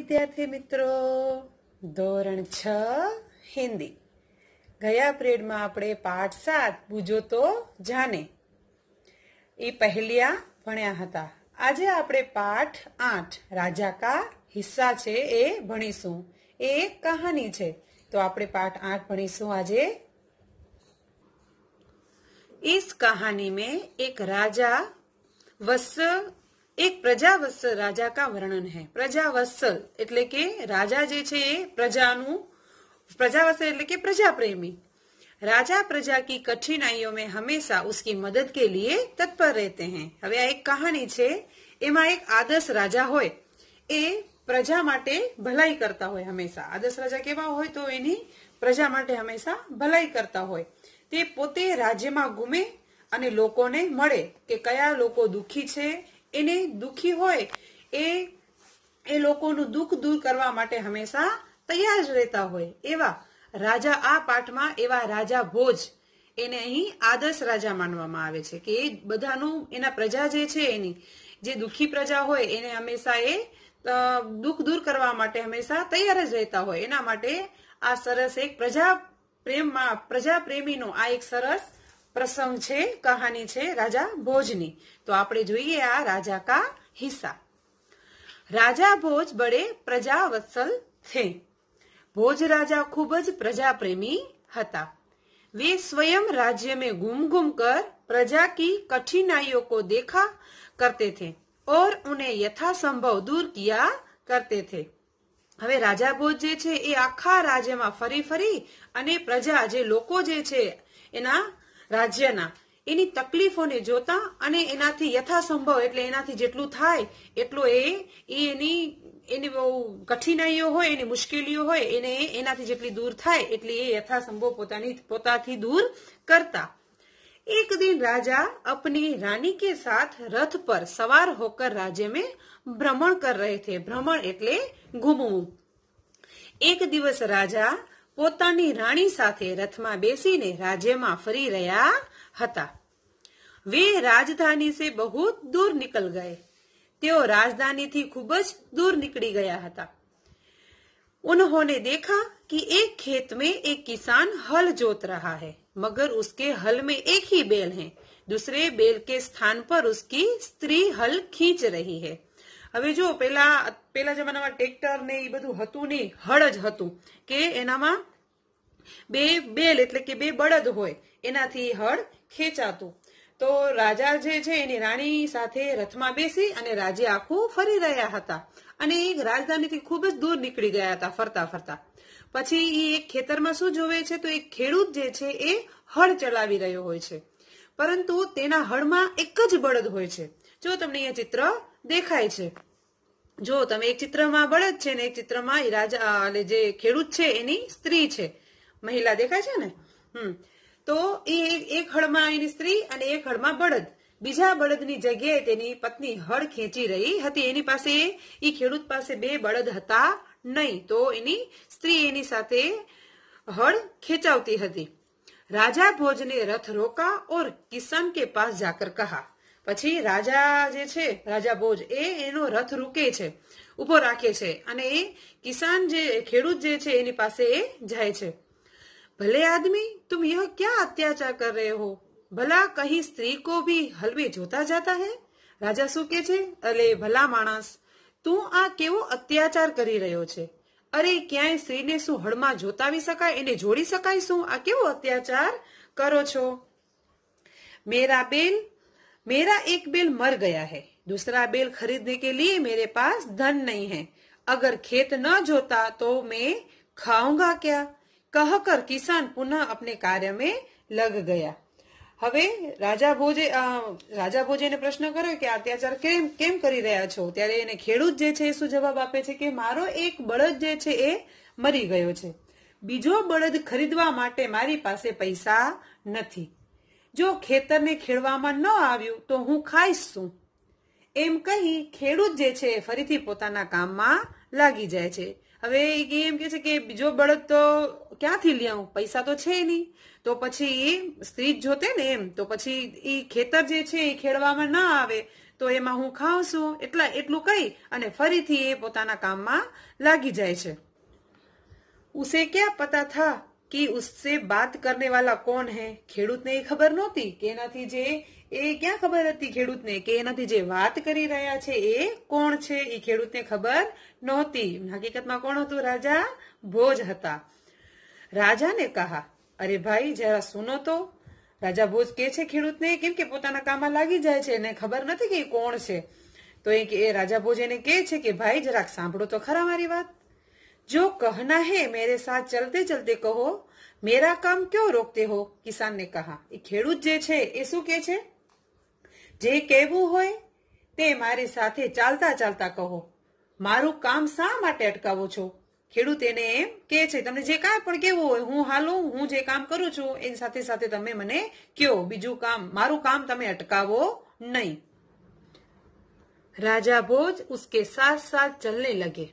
વિદ્યાર્થી મિત્રો ધોરણ છ હિન્દી ગયા પ્રેડમાં આપણે પાઠ સાત બુજો તો જાને એ પહેલિયા ભણ્યા હતા આજે આપણે પાઠ આઠ રાજા કા હિસ્સા છે એ ભણીશું એ એક કહાની છે તો આપણે પાઠ આઠ ભણીશું આજે इस કહાની में એક રાજા વસ એક પ્રજાવત્સલ રાજા કા વર્ણન હૈ પ્રજાવત્સલ એટલે કે રાજા જે છે એ પ્રજાનું પ્રજાવત્સલ એટલે કે પ્રજાપ્રેમી રાજા પ્રજા કી કઠિનાઈઓ મેં હંમેશા ઉસકી મદદ કે લીએ તત્પર રહેતે હૈ હવે આ એક કહાની છે એમાં એક આદર્શ રાજા હોય એ પ્રજા માટે ભલાઈ કરતા હોય હંમેશા આદર્શ રાજા કેવા હોય તો એની પ્રજા માટે હંમેશા ભલાઈ કરતા હોય તે પોતે રાજ્યમાં ગુમે અને લોકોને મળે કે કયા લોકો દુઃખી છે એને દુખી હોય એ એ લોકોનું દુઃખ દૂર કરવા માટે હંમેશા તૈયાર જ રહેતા હોય એવા રાજા આ પાઠમાં એવા રાજા ભોજ એને અહીં આદર્શ રાજા માનવામાં આવે છે કે એ બધાનું એના પ્રજા જે છે એની જે દુઃખી પ્રજા હોય એને હંમેશા એ દુઃખ દૂર કરવા માટે હંમેશા તૈયાર જ રહેતા હોય એના માટે આ સરસ એક પ્રજા પ્રેમમાં પ્રજા પ્રેમીનો આ એક સરસ પ્રસંગ છે કહાની છે રાજા ભોજની તો આપણે જોઈએ આ રાજા કા હિસ્સા રાજા ભોજ બડે પ્રજા વત્સલ થે ભોજ રાજા ખૂબ જ પ્રજા પ્રેમી હતા વે સ્વયં રાજ્ય में ગુમ ગુમ કર પ્રજા કી કઠિનાઈઓ को देखा करते थे और उन्हें यथासंभव दूर किया करते थे હવે રાજા ભોજ જે છે એ આખા રાજ્યમાં ફરી ફરી અને પ્રજા જે લોકો જે છે એના રાજ્યના એની તકલીફોને જોતા અને એનાથી યથાસંભવ એટલે એનાથી જેટલું થાય એટલું એ એની એની બહુ કઠિનાઈઓ હોય એની મુશ્કેલીઓ હોય એને એનાથી જેટલી દૂર થાય એટલી એ યથાસંભવ પોતાની પોતાથી દૂર કરતા एक दिन राजा अपनी रानी के साथ रथ पर सवार होकर राज्य में भ्रमण कर रहे थे भ्रमण એટલે ઘૂમવું એક દિવસ રાજા પોતાની રાણી સાથે રથમાં બેસીને રાજ્યમાં ફરી રહ્યા હતા વે રાજધાની સે બહુ દૂર નીકળ ગયે તેઓ રાજધાनीથી ખૂબ જ દૂર નીકળી ગયા હતા उन्होंने देखा कि एक खेत में एक किसान हल जोत रहा है मगर उसके हल में एक ही बैल है दूसरे बैल के स्थान पर उसकी स्त्री हल खींच रही है હવે જો પેલા પેલા જમાનામાં ટ્રેક્ટર ને એ બધું હતું નહીં હળ જ હતું કે એનામાં બે બેલ એટલે કે બે બળદ હોય એનાથી હળ ખેંચાતું તો રાજા જે છે એની રાણી સાથે રથમાં બેસી અને રાજે આખું ફરી રહ્યા હતા અને એક રાજધાનીથી ખૂબ જ દૂર નીકળી ગયા હતા ફરતા ફરતા પછી એ એક ખેતરમાં શું જોવે છે તો એક ખેડૂત જે છે એ હળ ચલાવી રહ્યો હોય છે પરંતુ તેના હળમાં એક જ બળદ હોય છે જો તમને અહીંયા ચિત્ર દેખાય છે જો તમે એક ચિત્રમાં બળદ છે ને એક ચિત્રમાં રાજા જે ખેડૂત છે એની સ્ત્રી છે મહિલા દેખાય છે ને હમ તો એ એક હળમાં એની સ્ત્રી અને એક હળમાં બળદ બીજા બળદની જગ્યાએ તેની પત્ની હળ ખેંચી રહી હતી એની પાસે એ ખેડૂત પાસે બે બળદ હતા નહીં તો એની સ્ત્રી એની સાથે હળ ખેંચાવતી હતી રાજા ભોજને રથ રોકા ઓર કિસમ કે પાસ જાકર કહા પછી રાજા જે છે રાજા ભોજ એ એનો રથ રૂકે છે ઉભો રાખે છે અને એ કિસાન જે ખેડૂત જે છે એની પાસે એ જાય છે ભલે આદમી તુમ યહ ક્યાં અત્યાચાર કર રહે હો ભલા કહી સ્ત્રી કો ભી હલવે જોતા જાતા હે રાજા શું કે છે અરે ભલા માણસ તું આ કેવો અત્યાચાર કરી રહ્યો છે અરે ક્યાંય સ્ત્રીને શું હળમાં જોતાવી શકાય એને જોડી શકાય શું આ કેવો અત્યાચાર કરો છો મેરા બેન मेरा एक बैल मर गया है दूसरा बैल खरीदने के लिए मेरे पास धन नहीं है अगर खेत न जोता तो मैं ખાઉંગા ક્યા કહકર કિસાન પુનઃ અપને કાર્ય મેં લગ ગયા હવે રાજા ભોજે રાજા એને પ્રશ્ન કર્યો કે અત્યાચાર કેમ કેમ કરી રહ્યા છો ત્યારે એને ખેડૂત જે છે એ શું જવાબ આપે છે કે મારો એક બળદ જે છે એ મરી ગયો છે બીજો બળદ ખરીદવા માટે મારી પાસે પૈસા નથી જો ખેતરને ખેડવામાં ન આવ્યું તો હું ખાઈશ શું એમ કહી ખેડૂત જે છે ફરીથી પોતાના કામમાં લાગી જાય છે હવે એ એમ કે છે કે બીજો બળદ તો ક્યાંથી લઈ પૈસા તો છે નહીં તો પછી સ્ત્રી જ જોતે ને એમ તો પછી એ ખેતર જે છે એ ખેડવામાં ન આવે તો એમાં હું ખાઉં છું એટલા એટલું કહી અને ફરીથી એ પોતાના કામમાં લાગી જાય છે ઉસે ક્યાં પતા થા કે उससे बात करने वाला કોણ હે ખેડૂતને એ ખબર નહોતી કે એનાથી જે એ ક્યાં ખબર હતી ખેડૂતને કે એનાથી જે વાત કરી રહ્યા છે એ કોણ છે એ ખેડૂતને ખબર નહોતી હકીકતમાં કોણ હતું રાજા ભોજ હતા રાજાને કહા અરે ભાઈ જરા સુનો તો રાજા ભોજ કે છે ખેડૂતને કેમ કે પોતાના કામમાં લાગી જાય છે એને ખબર નથી કે એ કોણ છે તો એ રાજા ભોજ એને કે છે કે ભાઈ જરાક સાંભળો તો ખરા મારી વાત जो कहना है मेरे साथ ચલતે ચલતે કહો મેરા કામ ક્યો રોકતે હો કિસાનને કહા એ ખેડૂત જે છે એ શું કે છે જે કહેવું હોય તે મારી સાથે ચાલતા ચાલતા કહો મારું કામ શા માટે અટકાવો છો ખેડૂત એને એમ કે છે તમને જે કાંઈ પણ કેવું હોય હું હાલું હું જે કામ કરું છું એની સાથે સાથે તમે મને કયો બીજું કામ મારું કામ તમે અટકાવો નહીં રાજા ભોજ ઉસકે સાથ સાથ ચલને લગે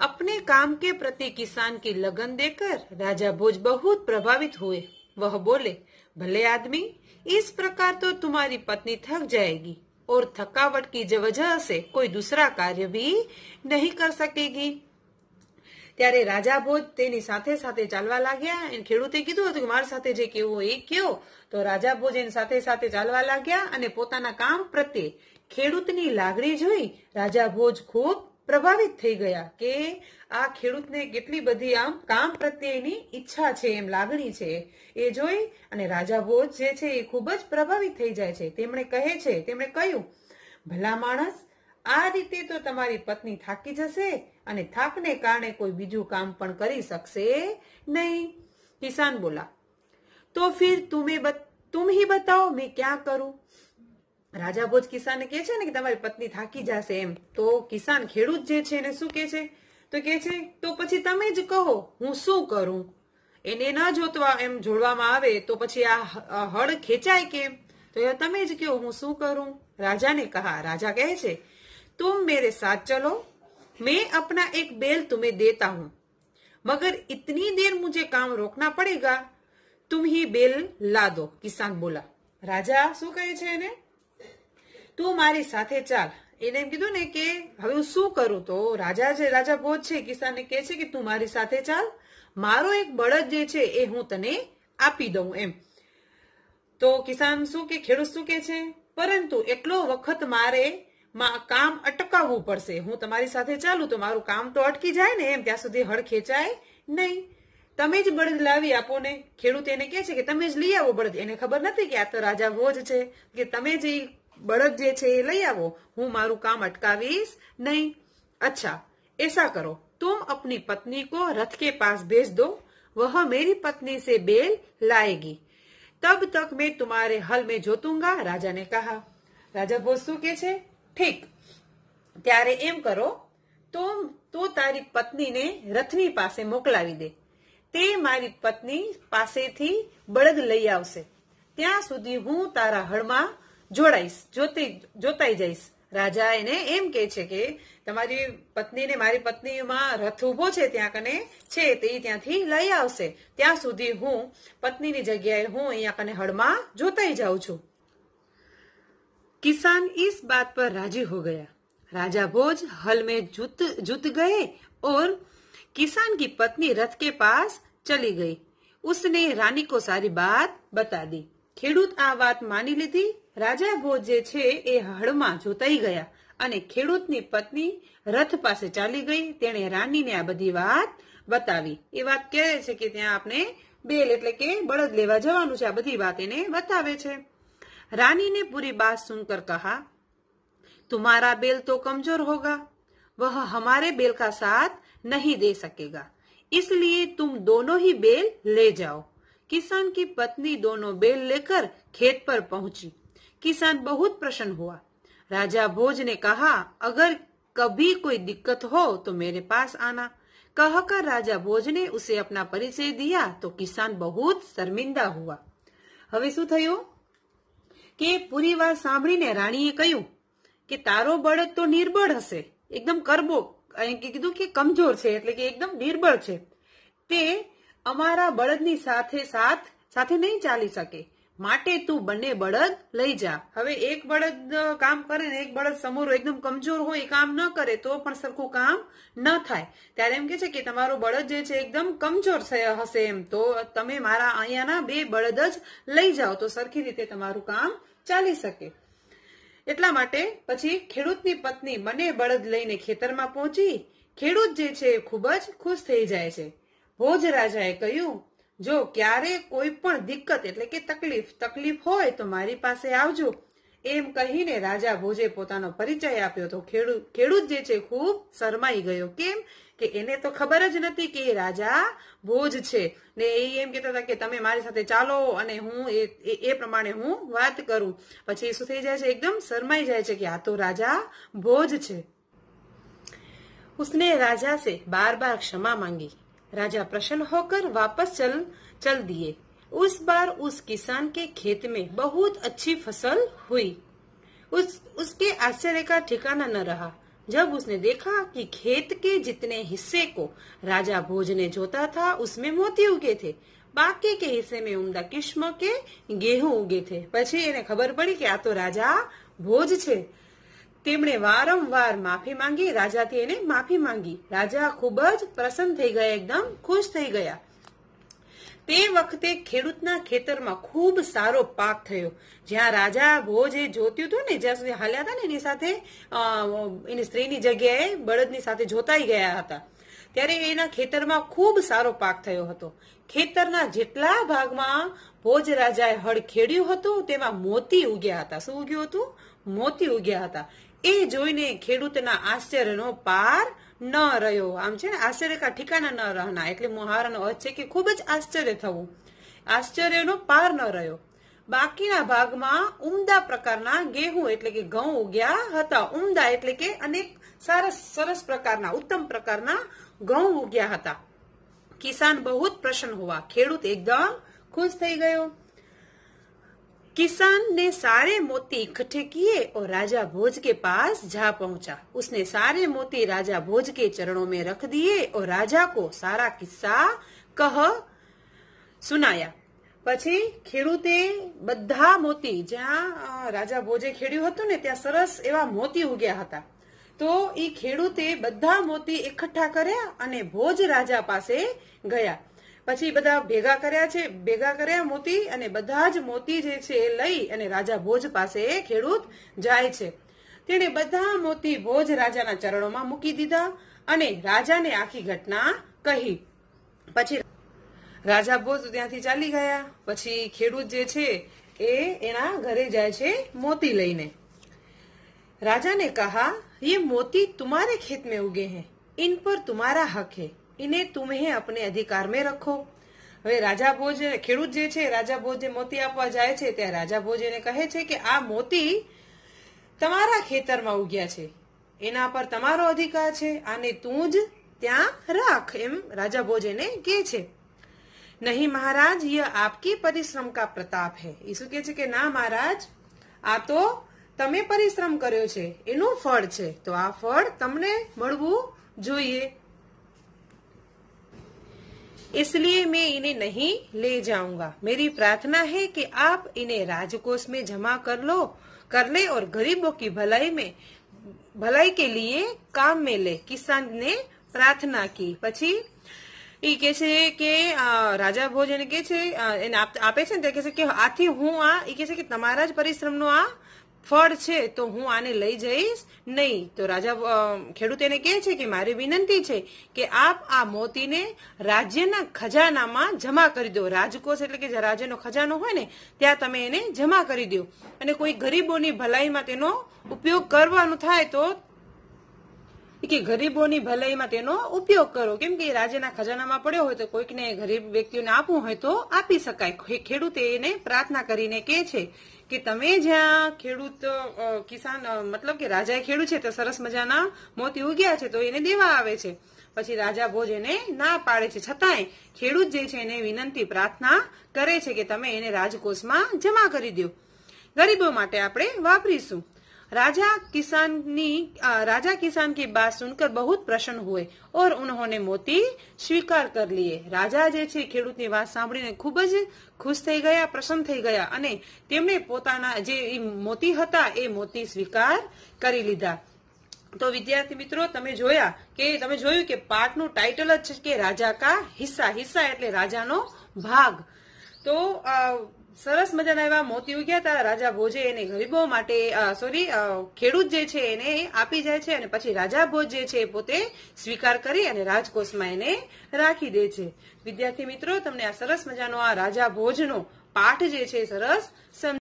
अपने काम के प्रति किसान की लगन देकर राजा भोज बहुत प्रभावित हुए वह बोले भले आदमी इस प्रकार तो तुम्हारी पत्नी थक जाएगी और थकावट की वजह से कोई दूसरा कार्य भी नहीं कर सकेगी ત્યારે राजा भोज तेनी साथे साथे ચાલવા લાગ્યા અને ખેડૂતે કીધું હતું કે મારી સાથે જે કેવું એ કયો તો રાજા ભોજ એની સાથે સાથે ચાલવા લાગ્યા અને પોતાના કામ પ્રત્યે ખેડૂતની લાગણી જોઈ પ્રભાવિત થઈ ગયા કે આ ખેડૂતને કેટલી બધી આમ કામ પ્રત્યેની ઈચ્છા છે એમ લાગણી છે એ જોઈ અને રાજા ભોજ જે છે એ ખૂબ જ પ્રભાવિત થઈ જાય છે તેમણે કહે છે તેમણે કહ્યું ભલા માણસ આ રીતે તો તમારી પત્ની થાકી જશે અને થાકને કારણે કોઈ બીજું કામ પણ કરી શકશે નહીં કિસાન બોલા તો ફિર તુમે તુમ હી બતાવો મેં ક્યાં કરું રાજા ભોજ કિસાન કે છે ને કે તમારી પત્ની થાકી જશે એમ તો કિસાન ખેડૂત જે છે એને શું કે છે તો કે છે તો પછી તમે જ કહો હું શું કરું એને ન જોતવા એમ જોડવામાં આવે તો પછી આ હળ ખેંચાય કેમ તો એ તમે જ કહો હું શું કરું રાજાને કહા રાજા કહે છે તુમ મેરે સાથ ચલો મેં અપના એક બેલ તુમે દેતા હું મગર इतनी દેર मुझे કામ રોકના પડેગા तुम ही બેલ લાદો કિસાન બોલા રાજા શું કહે છે એને તું મારી સાથે ચાલ એને એમ કીધું ને કે હવે હું શું કરું તો રાજા જે રાજા ભોજ છે કિસાનને કહે છે કે તું મારી સાથે ચાલ મારો એક બળદ જે છે એ હું તને આપી દઉં એમ તો કિસાન શું કે ખેડૂત શું કે છે પરંતુ એટલો વખત મારે કામ અટકાવવું પડશે હું તમારી સાથે ચાલું તો મારું કામ તો અટકી જાય ને એમ ત્યાં સુધી હળ ખેંચાય નહીં તમે જ બળદ લાવી આપો ને ખેડૂત એને કહે છે કે તમે જ લઈ આવો બળદ એને ખબર નથી કે આ તો રાજા ભોજ છે કે તમે જ એ બળદ જે છે એ લઈ આવો હું મારું કામ અટકાવીશ નહીં અચ્છા એસા કરો तुम अपनी પત્ની કો રથ કે પાસ ભેજ દો વહ મેરી પત્ની સે बेल लाएगी તબ તક મેં તુમારે હલ મેં જોતુંગા રાજાને કહા રાજા ભોજ શું કે છે ઠીક ત્યારે એમ કરો તો તો તારી પત્નીને રથની પાસે મોકલાવી દે તે મારી પત્ની પાસેથી બળદ લઈ આવશે ત્યાં સુધી હું તારા હળમાં જોડાઈશ જોતી જોતાઈ જઈશ રાજા એને એમ કે છે કે તમારી પત્નીને મારી પત્નીમાં રથ ઉભો છે ત્યાં કને છે તે ત્યાંથી લઈ આવશે ત્યાં સુધી હું પત્નીની જગ્યાએ હું અહીંયા કને હળમાં જોતાઈ જાઉં છું કિસાન ઇસ બાત પર રાજી હો ગયા રાજા ભોજ હલ મેં જૂત જૂત ગયે ઓર કિસાન કી પત્ની રથ કે પાસ ચલી ગઈ ઉસને રાની કો સારી બાત બતા દી ખેડૂત આ વાત માની લીધી રાજા ભોજ જે છે એ હળમાં જોતાઈ ગયા અને ખેડૂતની પત્ની રથ પાસે ચાલી ગઈ તેણે રાનીને આ બધી વાત બતાવી એ વાત કહે છે કે ત્યાં આપણે બેલ એટલે કે બળદ લેવા જવાનું છે આ બધી વાત એને બતાવે છે રાનીને પૂરી पूरी बात सुनकर कहा तुम्हारा बेल तो कमजोर होगा वह हमारे बेल का साथ नहीं दे सकेगा इसलिए तुम दोनों ही बेल ले जाओ किसान की पत्नी दोनों बेल लेकर खेत पर पहुंची किसान बहुत प्रसन्न हुआ राजा भोज ने कहा अगर कभी कोई दिक्कत हो तो मेरे पास आना कहकर राजा भोज ने उसे अपना परिचय दिया तो કિસાન બહુ જ શર્મિંદા હુઆ હવે શું થયું કે પૂરી વાત સાંભળીને રાણીએ કહ્યું કે તારો બળદ તો નિર્બળ હશે એકદમ કરબો કીધું કે કમજોર છે એટલે કે એકદમ નિર્બળ છે તે અમારા બળદની સાથે સાથ સાથે નહીં ચાલી શકે માટે તું બંને બળદ લઈ જા હવે એક બળદ કામ કરે ને એક બળદ સમોરો એકદમ કમજોર હોય એ કામ ન કરે તો પણ સરખું કામ ન થાય ત્યારે એમ કે છે કે તમારો બળદ જે છે એકદમ કમજોર હશે એમ તો તમે મારા અહીંયાના બે બળદ જ લઈ જાઓ તો સરખી રીતે તમારું કામ ચાલી શકે એટલા માટે પછી ખેડૂતની પત્ની બંને બળદ લઈને ખેતરમાં પહોંચી ખેડૂત જે છે ખૂબ જ ખુશ થઈ જાય છે ભોજ રાજાએ કહ્યું જો ક્યારે કોઈ પણ દિક્કત એટલે કે તકલીફ તકલીફ હોય તો મારી પાસે આવજો એમ કહીને રાજા ભોજે પોતાનો પરિચય આપ્યો તો ખેડૂત ખેડૂત જે છે ખૂબ શરમાઈ ગયો કેમ કે એને તો ખબર જ નથી કે એ રાજા ભોજ છે ને એ એમ કહેતા હતા કે તમે મારી સાથે ચાલો અને હું એ એ પ્રમાણે હું વાત કરું પછી શું થઈ જાય છે એકદમ શરમાઈ જાય છે કે આ તો રાજા ભોજ છે ઉસને રાજા સે બાર બાર ક્ષમા માંગી राजा प्रसन्न होकर वापस चल चल दिए उस बार उस किसान के खेत में बहुत अच्छी फसल हुई उस उसके आश्चर्य का ठिकाना न रहा जब उसने देखा कि खेत के जितने हिस्से को राजा भोज ने जोता था उसमें मोती उगे थे बाकी के हिस्से में उमदा किस्म के गेहूं उगे थे पीछे इन्हें खबर पड़ी कि आ तो राजा भोज छे તેમણે વારંવાર માફી માંગી રાજાથી એને માફી માંગી રાજા ખૂબ જ પ્રસન્ન થઈ ગયા એકદમ ખુશ થઈ ગયા તે વખતે ખેડૂતના ખેતરમાં ખૂબ સારો પાક થયો જ્યાં રાજા ભોજે જોત્યું હતું ને જ્યાં સુધી હાલ્યા હતા ને એની સાથે એની સ્ત્રીની જગ્યાએ બળદની સાથે જોતાઈ ગયા હતા ત્યારે એના ખેતરમાં ખૂબ સારો પાક થયો હતો ખેતરના જેટલા ભાગમાં ભોજ રાજાએ હળ ખેડ્યું હતું તેમાં મોતી ઉગ્યા હતા શું ઉગ્યું હતું મોતી ઉગ્યા હતા એ જોઈને ખેડૂતના આશ્ચર્યનો પાર ન રહ્યો આમ છે ને આશ્ચર્ય કા ઠિકાના ન રહના એટલે મુહારાનો અર્થ છે કે ખૂબ જ આશ્ચર્ય થવું આશ્ચર્યનો પાર ન રહ્યો બાકીના ભાગમાં ઉમદા પ્રકારના ગેહું એટલે કે ઘઉં ઉગ્યા હતા ઉમદા એટલે કે અનેક સરસ સરસ પ્રકારના ઉત્તમ પ્રકારના ઘઉં ઉગ્યા હતા કિસાન બહુ જ પ્રસન્ન હોવા ખેડૂત એકદમ ખુશ થઈ ગયો किसान ने सारे मोती इकट्ठे किए और राजा भोज के पास जा पहुंचा उसने सारे मोती राजा भोज के चरणों में रख दिए और राजा को सारा किस्सा कह સુનાયા પછી ખેડૂતે બધા મોતી જ્યાં રાજા ભોજે ખેડ્યું હતું ને ત્યાં સરસ એવા મોતી ઉગ્યા હતા તો એ ખેડૂતે બધા મોતી એકઠા કર્યા અને ભોજ રાજા પાસે ગયા પછી બધા ભેગા કર્યા છે ભેગા કર્યા મોતી અને બધા જ મોતી જે છે એ લઈ અને રાજા ભોજ પાસે ખેડૂત જાય છે તેણે બધા મોતી ભોજ રાજાના ચરણોમાં મૂકી દીધા અને રાજાને આખી ઘટના કહી પછી રાજા ભોજ ત્યાંથી ચાલી ગયા પછી ખેડૂત જે છે એ એના ઘરે જાય છે મોતી લઈને રાજાને કહા कहा મોતી તુમારે तुम्हारे खेत में उगे हैं इन पर तुम्हारा हक એને તુમે અપને અધિકાર મેં રખો હવે રાજા ભોજ ખેડૂત જે છે રાજા ભોજે મોતી આપવા જાય છે ત્યાં રાજા ભોજ એને કહે છે કે આ મોતી તમારા ખેતરમાં ઉગ્યા છે એના પર તમારો અધિકાર છે આને તું જ ત્યાં રાખ એમ રાજા ભોજ એને કહે છે નહીં મહારાજ યહ આપકી પરિશ્રમ કા પ્રતાપ હે એ શું કહે છે કે ના મહારાજ આ તો તમે પરિશ્રમ કર્યો છે એનું ફળ છે તો આ ફળ તમને મળવું જોઈએ इसलिए मैं इन्हें नहीं ले जाऊंगा मेरी प्रार्थना है कि आप इन्हें राजकोष में जमा कर लो कर ले और गरीबों की भलाई में भलाई के लिए काम में ले किसान ने प्रार्थना की पची એ के आ, राजा भोज के એને કે છે એને આપે છે ને તે કે છે કે આથી ફળ છે તો હું આને લઈ જઈશ નહીં તો રાજા ખેડૂત કહે છે કે મારી વિનંતી છે કે આપ આ મોતીને રાજ્યના ખજાનામાં જમા કરી દો રાજકોષ એટલે કે રાજ્યનો ખજાનો હોય ને ત્યાં તમે એને જમા કરી દો અને કોઈ ગરીબોની ભલાઈમાં તેનો ઉપયોગ કરવાનો થાય તો કે ગરીબોની ભલાઈમાં તેનો ઉપયોગ કરો કેમ કે રાજ્યના ખજાનામાં પડ્યો હોય તો કોઈકને ગરીબ વ્યક્તિઓને આપવું હોય તો આપી શકાય ખેડૂતે એને પ્રાર્થના કરીને કહે છે કે તમે જ્યાં ખેડૂત કિસાન મતલબ કે રાજાએ ખેડૂત છે તો સરસ મજાના મોતી ઉગ્યા છે તો એને દેવા આવે છે પછી રાજા ભોજ એને ના પાડે છે છતાંય ખેડૂત જે છે એને વિનંતી પ્રાર્થના કરે છે કે તમે એને રાજકોષમાં જમા કરી દો ગરીબો માટે આપણે વાપરીશું राजा किसानी राजा किसान की बात सुनकर बहुत પ્રસન્ન હોય ઓર उन्होंने મોતી સ્વીકાર કર લીએ રાજા જે છે ખેડૂતની વાત સાંભળીને ખૂબ જ ખુશ થઈ ગયા પ્રસન્ન થઈ ગયા અને તેમણે પોતાના જે મોતી હતા એ મોતી સ્વીકાર કરી લીધા તો વિદ્યાર્થી મિત્રો તમે જોયા કે તમે જોયું કે પાઠનું ટાઇટલ જ છે કે રાજા કા હિસ્સા હિસ્સા એટલે રાજાનો ભાગ તો સરસ મજાના એવા મોતી ઉગ્યા હતા રાજા ભોજે એને ગરીબો માટે સોરી ખેડૂત જે છે એને આપી જાય છે અને પછી રાજા ભોજ જે છે પોતે સ્વીકાર કરી અને રાજકોષમાં એને રાખી દે છે વિદ્યાર્થી મિત્રો તમને આ સરસ મજાનો આ રાજા ભોજનો પાઠ જે છે સરસ